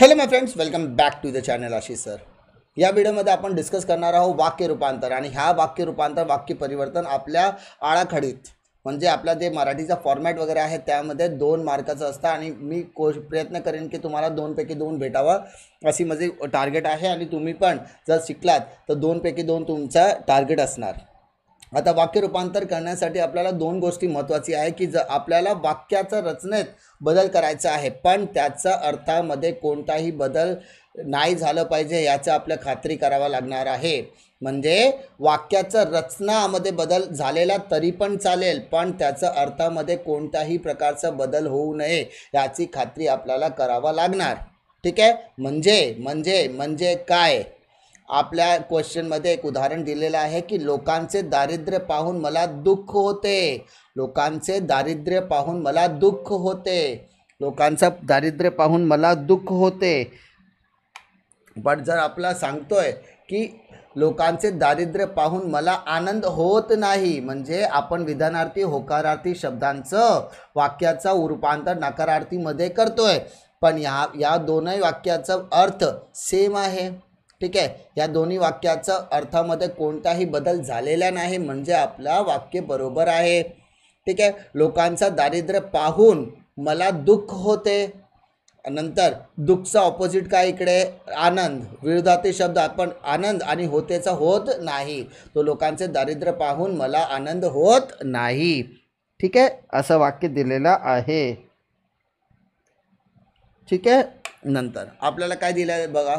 hello my friends welcome back to the channel Ashish sir या व्हिडिओमध्ये आपण डिस्कस करणार आहोत वाक्य रूपांतर आणि ह्या वाक्य रूपांतर वाक्य परिवर्तन आपल्या आळाखडीत म्हणजे आपला जे मराठीचा फॉर्मॅट वगैरे आहे त्यामध्ये दोन मार्काचं असतं आणि मी को प्रयत्न करेन की तुम्हाला दोनपैकी दोन भेटावं अशी माझी टार्गेट आहे आणि तुम्ही पण जर शिकलात तर दोनपैकी दोन तुमचा टार्गेट असणार आता वाक्य रूपांतर करण्यासाठी आपल्याला दोन गोष्टी महत्त्वाची आहे की ज आपल्याला वाक्याचा रचनेत बदल करायचा आहे पण त्याचा अर्थामध्ये कोणताही बदल नाही झालं पाहिजे याचं आपल्या खात्री करावा लागणार आहे म्हणजे वाक्याचं रचनामध्ये बदल झालेला तरी पण चालेल पण त्याचं अर्थामध्ये कोणताही प्रकारचा बदल होऊ नये याची खात्री आपल्याला करावा लागणार ठीक आहे म्हणजे म्हणजे म्हणजे काय आपल्या क्वेश्चनमध्ये एक उदाहरण दिलेलं आहे की लोकांचे दारिद्र्य पाहून मला दुःख होते लोकांचे दारिद्र्य पाहून मला दुःख होते लोकांचं दारिद्र्य पाहून मला दुःख होते बट जर आपला सांगतोय की लोकांचे दारिद्र्य पाहून मला आनंद होत नाही म्हणजे आपण विधानार्थी होकारार्थी शब्दांचं वाक्याचं रूपांतर नकारार्थीमध्ये करतोय पण ह्या या दोनही वाक्याचा अर्थ सेम आहे ठीक आहे या दोन्ही वाक्याचा अर्थामध्ये कोणताही बदल झालेला नाही म्हणजे आपला वाक्य बरोबर आहे ठीक आहे लोकांचा दारिद्र्य पाहून मला दुःख होते नंतर दुःखचा ऑपोजिट काय इकडे आनंद विरोधातील शब्द आपण आनंद आणि होतेचा होत नाही तो लोकांचे दारिद्र्य पाहून मला आनंद होत नाही ठीक आहे असं वाक्य दिलेलं आहे ठीक आहे नंतर आपल्याला काय दिलं आहे बघा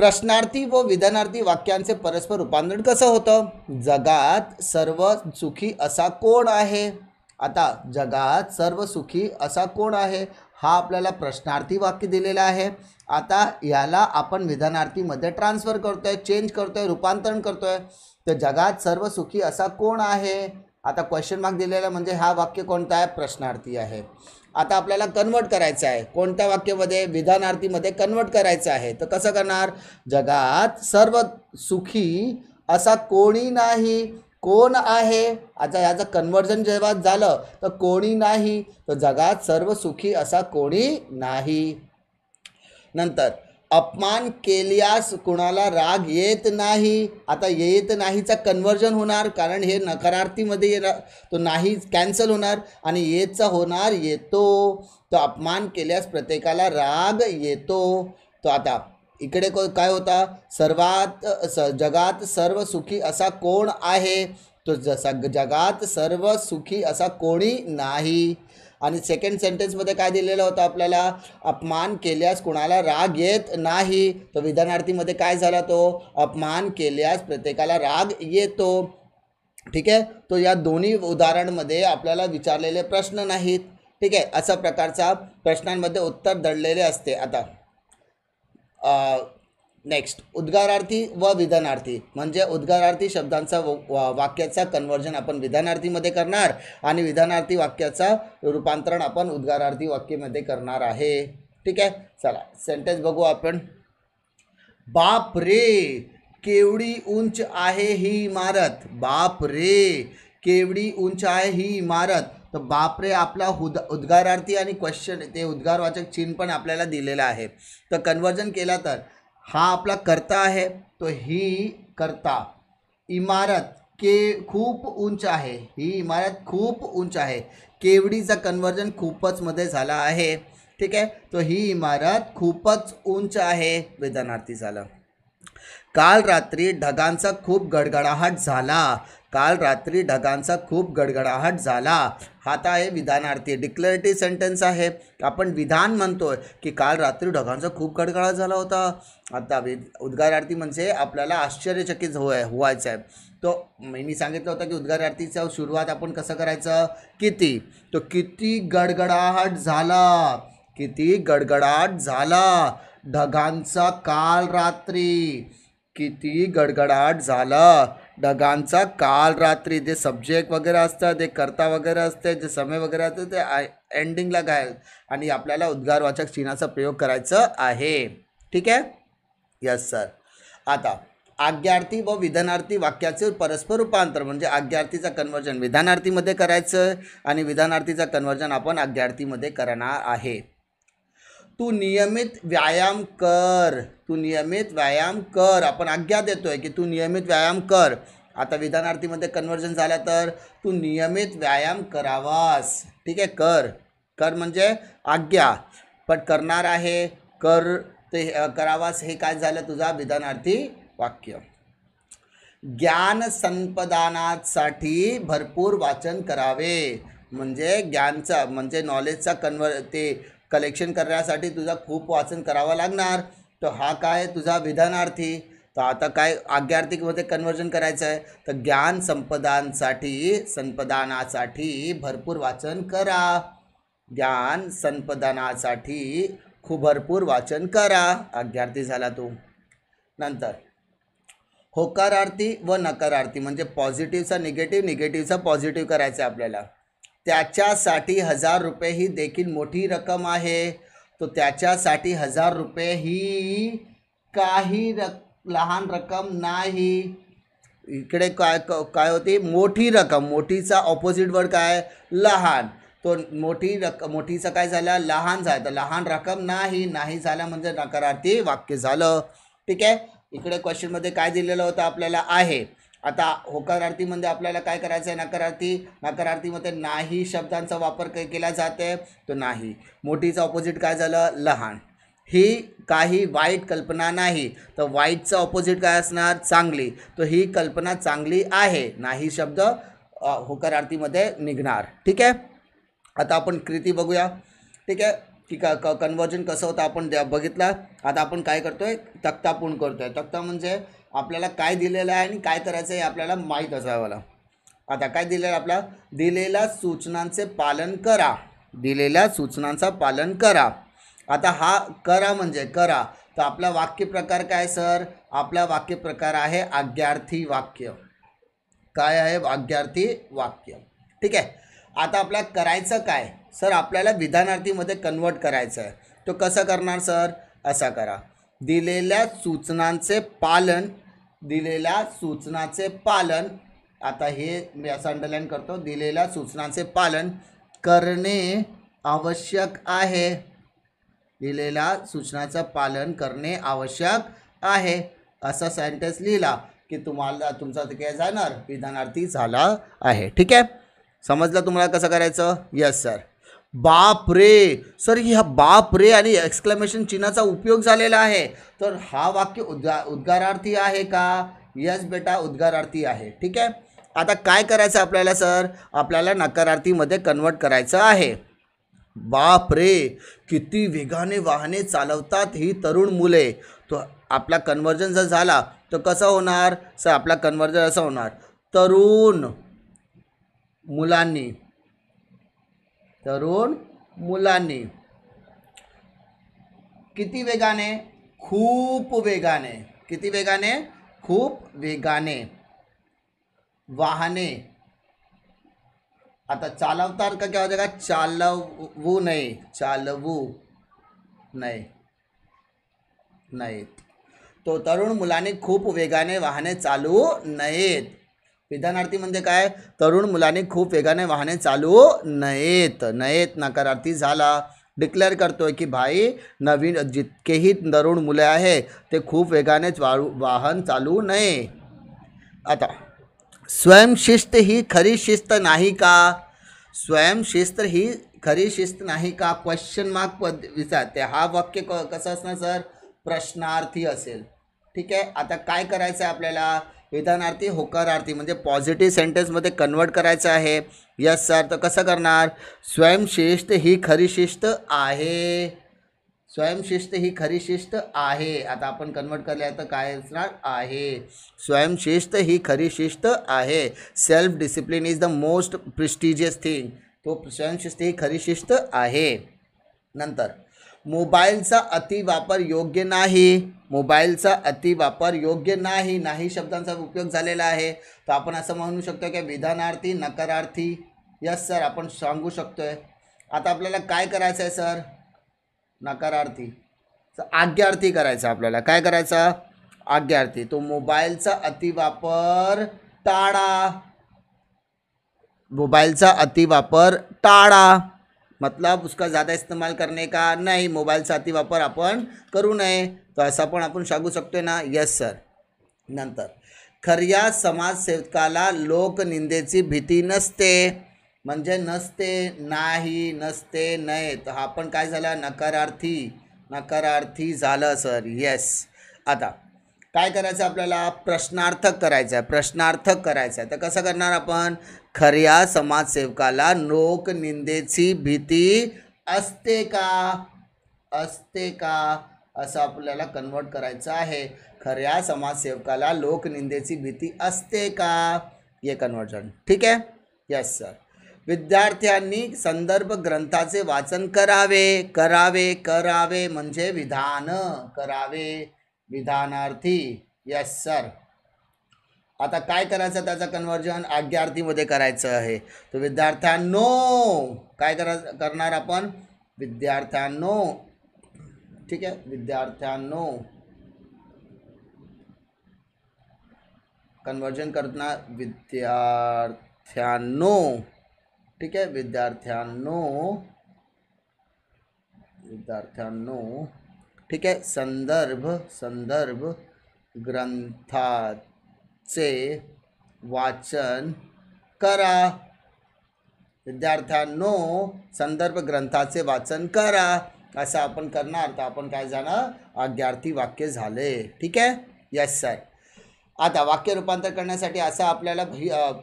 प्रश्नार्थी व विधानार्थी वाक्यांचे परस्पर रूपांतरण कसं होतं जगात सर्व सुखी असा कोण आहे आता जगात सर्व सुखी असा कोण आहे हा आपल्याला प्रश्नार्थी वाक्य दिलेला आहे आता याला आपण विधानार्थीमध्ये ट्रान्सफर करतो आहे चेंज करतो आहे रूपांतरण करतो आहे तर जगात सर्व सुखी असा कोण आहे आता क्वेश्चन मार्क दिलेला म्हणजे हा वाक्य कोणता आहे प्रश्नार्थी आहे आता आपल्याला कन्वर्ट करायचं आहे कोणत्या वाक्यामध्ये विधानार्थीमध्ये कन्वर्ट करायचं आहे तर कसं करणार जगात सर्व सुखी असा कोणी नाही कोण आहे आता याचं कन्वर्जन जेव्हा झालं तर कोणी नाही तर जगात सर्व सुखी असा कोणी नाही नंतर अपमान केल्यास कुणाला राग येत नाही आता येत नाहीचा कन्वर्जन होणार कारण हे नकारार्थीमध्ये येणार तो नाही कॅन्सल होणार आणि येतचा होणार येतो तो अपमान केल्यास प्रत्येकाला राग येतो तो आता इकडे को काय होता सर्वात स जगात सर्व सुखी असा कोण आहे तो जसा जगात सर्व सुखी असा कोणी नाही आणि सेकंड सेंटेन्समध्ये काय दिलेलं होतं आपल्याला अपमान केल्यास कुणाला राग येत नाही तर विधानार्थीमध्ये काय झाला तो अपमान केल्यास प्रत्येकाला राग येतो ठीक आहे तो या दोन्ही उदाहरणमध्ये आपल्याला विचारलेले प्रश्न नाहीत ठीक आहे अशा प्रकारचा प्रश्नांमध्ये उत्तर दडलेले असते आता नेक्स्ट उद्गारार्थी व विधानार्थी म्हणजे उद्गारार्थी शब्दांचा वाक्याचा कन्वर्जन आपण विधानार्थीमध्ये करणार आणि विधानार्थी वाक्याचा रूपांतरण आपण उद्गारार्थी वाक्यामध्ये करणार आहे ठीक आहे चला सेंटेन्स बघू आपण बाप रे केवढी उंच आहे ही इमारत बाप रे केवढी उंच आहे ही इमारत तर रे आपला उद उद्गारार्थी आणि क्वेश्चन ते उद्गारवाचक चिन्ह पण आपल्याला दिलेलं आहे तर कन्वर्जन केला तर हा आपला करता आहे तो ही करता इमारत के खूप उंच आहे ही इमारत खूप उंच आहे केवडीचा कन्वर्जन खूपच मध्ये झाला आहे ठीक आहे तो ही इमारत खूपच उंच आहे वेदनार्थी झालं काल रात्री ढगांचा खूप गडगडाहट झाला काल रात्री ढगांचा खूप गडगडाहट झाला हा तर आहे विधानार्थी डिक्लेरेटिव्ह सेंटेन्स आहे आपण विधान म्हणतोय की काल रात्री ढगांचा खूप गडगडाट झाला होता आता वि उद्गारार्थी म्हणजे आपल्याला आश्चर्यचकित होय व्हायचं आहे तो मी सांगितलं होतं की उद्गारार्थीचा सुरुवात आपण कसं करायचं किती तो किती गडगडाहट झाला किती गडगडाट झाला ढगांचा काल रात्री किती गडगडाट झाला ढगांचा काल रात्री जे सब्जेक्ट वगैरे असतात ते करता वगैरे असते जे समय वगैरे असते ते आय एंडिंगला काय आणि आपल्याला उद्गारवाचक चिन्हाचा प्रयोग करायचं आहे ठीक आहे यस सर आता आज्ञार्थी व विधानार्थी वाक्याचे परस्पर रूपांतर म्हणजे आज्ञार्थीचा कन्वर्जन विधानार्थीमध्ये करायचं आणि विधानार्थीचा कन्वर्जन आपण आज्ञार्थीमध्ये करणार आहे तू नियमित व्यायाम कर तू नियमित व्यायाम कर आपण आज्ञा देतो आहे की तू नियमित व्यायाम कर आता विधानार्थीमध्ये कन्वर्जन झाला तर तू नियमित व्यायाम करावास ठीक आहे कर कर म्हणजे आज्ञा पण करणार आहे कर ते करावास हे काय झालं तुझा विधानार्थी वाक्य ज्ञान संपदानासाठी भरपूर वाचन करावे म्हणजे ज्ञानचा म्हणजे नॉलेजचा कन्वर ते कलेक्शन करण्यासाठी तुझा खूप वाचन करावं लागणार तर हा काय तुझा विधानार्थी तर आता काय आज्ञार्थिकमध्ये कन्वर्जन करायचं आहे तर ज्ञान संपदांसाठी संपदानासाठी भरपूर वाचन करा ज्ञान संपदानासाठी खूप भरपूर वाचन करा आज्ञार्थी झाला तू नंतर होकारार्थी व नकारार्थी म्हणजे पॉझिटिव्हचा निगेटिव्ह निगेटिव्हचा पॉझिटिव्ह करायचा आहे आपल्याला त्याच्यासाठी हजार रुपये ही देखील मोठी रक्कम आहे तो त्याच्यासाठी हजार रुपये ही काही रक लहान रक्कम नाही इकडे काय काय होती मोठी रक्कम मोठीचा ऑपोजिट वर्ड काय लहान तो मोठी रक्कम मोठीचा काय झालं लहान झाला तर लहान रक्कम नाही नाही झाला म्हणजे नकारार्थी वाक्य झालं ठीक आहे इकडे क्वेश्चनमध्ये काय दिलेलं होतं आपल्याला आहे आता होकार आरतीमध्ये आपल्याला काय करायचं आहे नकार आरती नकार आरतीमध्ये नाही शब्दांचा वापर काय केला जात तो नाही मोठीचं ऑपोजिट काय झालं लहान ही काही वाईट कल्पना नाही तर वाईटचं ऑपोजिट काय असणार चांगली तर ही कल्पना चांगली आहे नाही शब्द होकार आरतीमध्ये निघणार ठीक आहे आता आपण कृती बघूया ठीक आहे की क कन्वर्जन कसं होतं आपण बघितला आता आपण काय करतो आहे तक्ता पूर्ण करतो आहे तक्ता म्हणजे आपल्याला काय दिलेलं आहे आणि काय करायचं हे आपल्याला माहीत असावं आता काय दिलेलं आपला दिलेल्या सूचनांचे पालन करा दिलेल्या सूचनांचा पालन करा आता हा करा म्हणजे करा तर आपला वाक्यप्रकार काय सर आपला वाक्यप्रकार आहे आज्ञार्थी वाक्य काय आहे आज्ञार्थी वाक्य ठीक आहे आता आपल्याला करायचं काय सर आपल्याला विधानार्थीमध्ये कन्वर्ट करायचं आहे तो कसं करणार सर असा करा दिलेल्या सूचनांचे पालन दिलेल्या सूचनांचे पालन आता हे मी असं अंडरलाईन करतो दिलेल्या सूचनांचे पालन करणे आवश्यक आहे दिलेल्या सूचनांचं पालन करणे आवश्यक आहे असा सेंटेन्स लिहिला की तुम्हाला तुमचा काय जाणार विधानार्थी झाला आहे ठीक आहे समजलं तुम्हाला कसं करायचं येस सर बाप रे सर ह्या बाप रे आणि एक्सक्लेमेशन चिन्हाचा उपयोग झालेला आहे तर हा वाक्य उद्गा उद्गारार्थी आहे का यस बेटा उद्गारार्थी आहे ठीक आहे आता काय करायचं आपल्याला सर आपल्याला नकारार्थीमध्ये कन्वर्ट करायचं आहे बाप रे किती वेगाने वाहने चालवतात ही तरुण मुले तो आपला कन्वर्जन जर झाला तर कसं होणार सर आपला कन्वर्जन असं होणार तरुण मुलांनी तरुण मुलांनी किती वेगाने खूप वेगाने किती वेगाने खूप वेगाने वाहने आता चालवता का क्या हो जाएगा चालवू नये चालवू नहीं नाहीत तो तरुण मुलाने खूप वेगाने वाहने चालू नयेत विधानार्थी म्हणजे काय तरुण मुलांनी खूप वेगाने वाहने चालू नयेत नयेत नकारार्थी झाला डिक्लेअर करतोय की भाई नवीन जितकेही तरुण मुले आहे ते खूप वेगानेच वाळू वाहन चालू नये आता स्वयंशिस्त ही खरी शिस्त नाही का स्वयंशिस्त ही खरी शिस्त नाही का क्वेश्चन मार्क पद विचारते हा वाक्य क कसं असणार सर प्रश्नार्थी असेल ठीक आहे आता काय करायचं आहे आपल्याला विधानार्थी होकारार्थी म्हणजे पॉझिटिव्ह सेंटेन्समध्ये कन्वर्ट करायचं आहे यस सर तर कसं करणार स्वयंशिष्ट ही खरी शिस्त आहे स्वयंशिस्त ही खरी शिस्त आहे आता आपण कन्वर्ट आहे तर काय असणार आहे स्वयंशिस्त ही खरी शिस्त आहे self discipline is the most prestigious thing तो स्वयंशिस्त ही खरी शिस्त आहे नंतर मोबाईलचा अतिवापर योग्य नाही मोबाईलचा अतिवापर योग्य नाही नाही शब्दांचा उपयोग झालेला आहे तर आपण असं म्हणू शकतो की विधानार्थी नकारार्थी यस सर आपण सांगू शकतो आहे आता आपल्याला काय करायचं आहे सर नकारार्थी आज्ञार्थी करायचं आपल्याला काय करायचं आज्ञार्थी तो मोबाईलचा अतिवापर टाळा मोबाईलचा अतिवापर टाळा मतलब उसका ज़्यादा इस्तेमाल करने का नहीं मोबाइल साथी वापर आपण करू नये तर असा पण आपण सांगू शकतो ना यस सर नंतर खऱ्या समाजसेवकाला लोकनिंदेची भीती नसते म्हणजे नसते नाही नसते नये तर हा पण काय झाला नकारार्थी नकारार्थी झालं सर येस आता काय करायचं आपल्याला प्रश्नार्थक करायचं आहे प्रश्नार्थक करायचं आहे तर कसं करणार आपण खऱ्या समाजसेवकाला लोकनिंदेची भीती असते का असते का असं आपल्याला कन्वर्ट करायचं आहे खऱ्या समाजसेवकाला लोकनिंदेची भीती असते का हे कन्वर्जन ठीक आहे यस सर विद्यार्थ्यांनी संदर्भ ग्रंथाचे वाचन करावे करावे करावे म्हणजे विधान करावे विधानार्थी यस सर आता काय करायचं त्याचं कन्वर्जन आज्ञार्थीमध्ये करायचं आहे तर विद्यार्थ्यांनो काय करा करणार आपण विद्यार्थ्यांनो ठीक आहे विद्यार्थ्यांनो कन्वर्जन करणार विद्यार्थ्यांनो ठीक आहे विद्यार्थ्यांनो विद्यार्थ्यांनो ठीक आहे संदर्भ संदर्भ ग्रंथात चे वाचन करा विद्यार्थ्यांनो संदर्भ ग्रंथाचे वाचन करा असं आपण करणार तर आपण काय जाणार आज्ञार्थी वाक्य झाले ठीक आहे यस सर आता वाक्य रूपांतर करण्यासाठी असं आपल्याला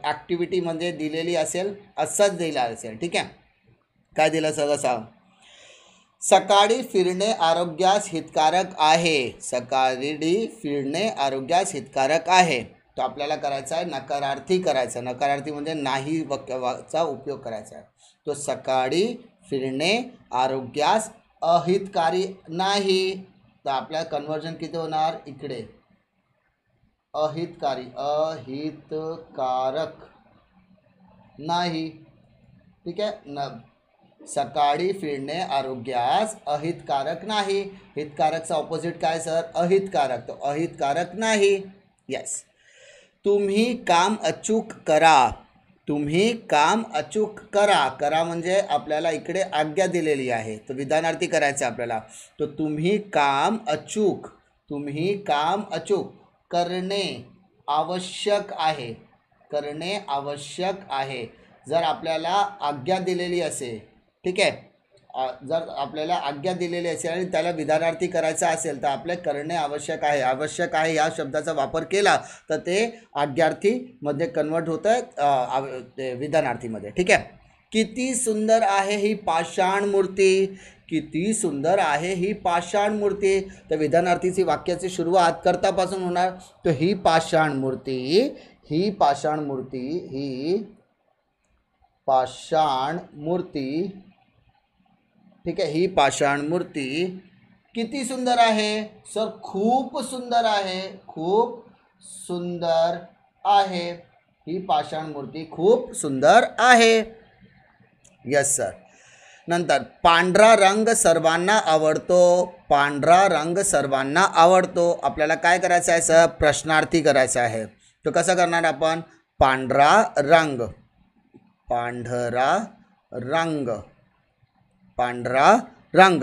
ॲक्टिव्हिटी म्हणजे दिलेली असेल असंच दिला असेल ठीक आहे काय दिलं सर असा सकाळी फिरणे आरोग्यास हितकारक आहे सकाळी फिरणे आरोग्यास हितकारक आहे तो आपल्याला करायचा आहे नकारार्थी करायचा नकारार्थी म्हणजे नाही वाचा उपयोग करायचा आहे तो सकाळी फिरणे आरोग्यास अहितकारी नाही तर आपल्या कन्वर्जन किती होणार इकडे अहितकारी अहितकारक नाही ठीक आहे न सकाळी फिरणे आरोग्यास अहितकारक नाही हितकारकचा ऑपोजिट काय सर अहितकारक तो अहितकारक नाही येस तुम्ही काम अचूक करा तुम्ही काम अचूक करा करा म्हणजे आपल्याला इकडे आज्ञा दिलेली आहे तर विधानार्थी करायचं आपल्याला तर तुम्ही काम अचूक तुम्ही काम अचूक करणे आवश्यक आहे करणे आवश्यक आहे जर आपल्याला आज्ञा दिलेली असेल ठीक आहे जर आपल्याला आज्ञा दिलेली असेल आणि त्याला विधानार्थी करायचा असेल तर आपले करणे आवश्यक आहे आवश्यक आहे या शब्दाचा वापर केला तर ते आज्ञार्थीमध्ये कन्वर्ट होतं ते विधानार्थीमध्ये ठीक आहे किती सुंदर आहे ही पाषाण मूर्ती किती सुंदर आहे ही पाषाण मूर्ती तर विधानार्थीची वाक्याची सुरुवात करतापासून होणार तर ही पाषाण मूर्ती ही पाषाण मूर्ती ही पाषाण मूर्ती ठीक आहे ही पाषाण मूर्ती किती सुंदर आहे सर खूप सुंदर आहे खूप सुंदर आहे ही पाषाण मूर्ती खूप सुंदर आहे यस सर नंतर पांढरा रंग सर्वांना आवडतो पांढरा रंग सर्वांना आवडतो आपल्याला काय करायचं आहे सर प्रश्नार्थी करायचं आहे तो कसं करणार आपण पांढरा रंग पांढरा रंग पांढरा रंग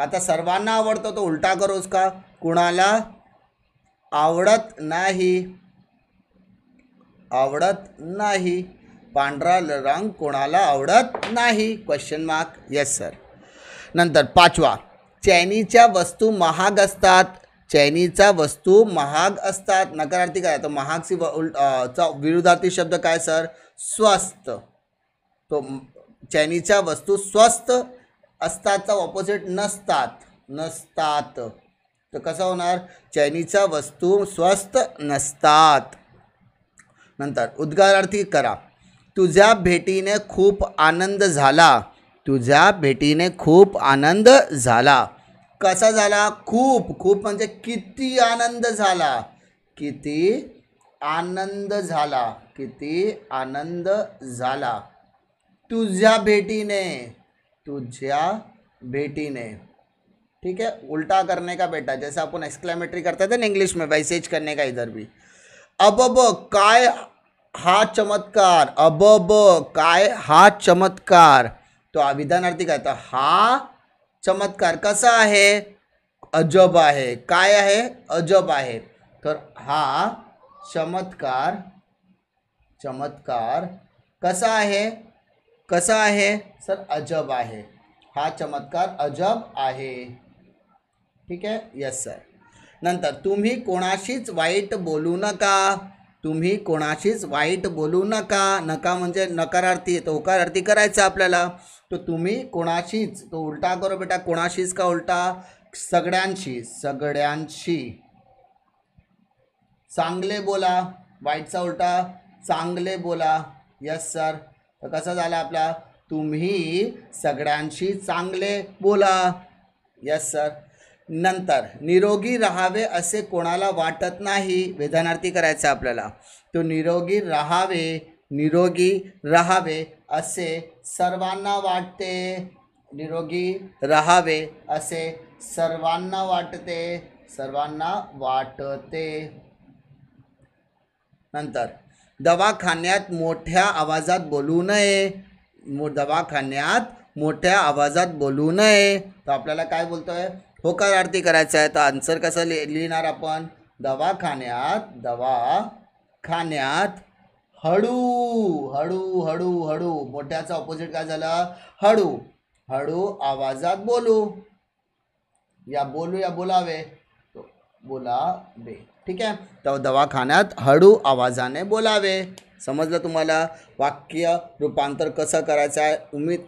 आता सर्वांना आवडतो तो उलटा करोच का कुणाला आवडत नाही आवडत नाही पांढरा रंग कोणाला आवडत नाही क्वेश्चन मार्क येस सर नंतर पाचवा चायनीच्या वस्तू महाग असतात चैनीचा वस्तू महाग असतात नकारार्थी काय तर महागची चा विरुद्धार्थी शब्द काय सर स्वस्त तो चैनीच्या वस्तू स्वस्त असतातचा ऑपोजिट नसतात नसतात तर कसा होणार चैनीच्या वस्तू स्वस्त नसतात नंतर उद्गारार्थी करा तुझ्या भेटीने खूप आनंद झाला तुझ्या भेटीने खूप आनंद झाला कसा झाला खूप खूप म्हणजे किती आनंद झाला किती आनंद झाला किती आनंद झाला तुझ्या भेटीने तुझ्या ने ठीक है उल्टा करने का बेटा जैसे अपन एक्सक्लेमेटरी करते थे ना इंग्लिश में वैसे करने का इधर भी अब अब काय हा चमत्कार अब अब काय हा चमत्कार तो अभिधानार्थी कहता हा चमत्कार कसा है अजब है काय है अजब है तो हा चमत्कार चमत्कार कसा है कसा आहे सर अजब आहे हा चमत्कार अजब आहे ठीक आहे यस सर नंतर तुम्ही कोणाशीच वाईट बोलू नका तुम्ही कोणाशीच वाईट बोलू नका नका म्हणजे नकारार्थी तो होकारार्थी करायचं आपल्याला तो तुम्ही कोणाशीच तो उलटा करो बेटा कोणाशीच का उलटा सगळ्यांशी सगळ्यांशी चांगले बोला वाईटचा उलटा चांगले बोला यस सर तर कसं झालं आपला तुम्ही सगळ्यांशी चांगले बोला यस सर नंतर निरोगी राहावे असे कोणाला वाटत नाही वेदनार्थी करायचं आपल्याला तो निरोगी राहावे निरोगी राहावे असे सर्वांना वाटते निरोगी राहावे असे सर्वांना वाटते सर्वांना वाटते नंतर दवाखान्यात मोठ्या आवाजात बोलू नये मो दवाखान्यात मोठ्या आवाजात बोलू नये तर आपल्याला काय बोलतो आहे होकार आरती करायचं आहे तर आन्सर कसं लि लिहिणार आपण दवाखान्यात दवा खाण्यात हळू हळू हळू हळू मोठ्याचं ऑपोजिट काय झालं हळू हळू आवाजात बोलू या बोलू या बोलावे बोलावे ठीक आहे तर दवाखान्यात हळू आवाजाने बोलावे समजलं तुम्हाला वाक्य रूपांतर कसं करायचं आहे उमेद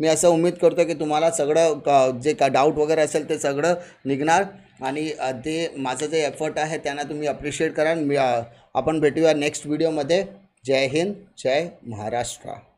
मी असं उम्मीद करतो की तुम्हाला सगळं क जे का डाऊट वगैरे असेल ते सगळं निघणार आणि ते माझं जे एफर्ट आहे त्यांना तुम्ही अप्रिशिएट मी आपण भेटूया नेक्स्ट व्हिडिओमध्ये जय हिंद जय महाराष्ट्र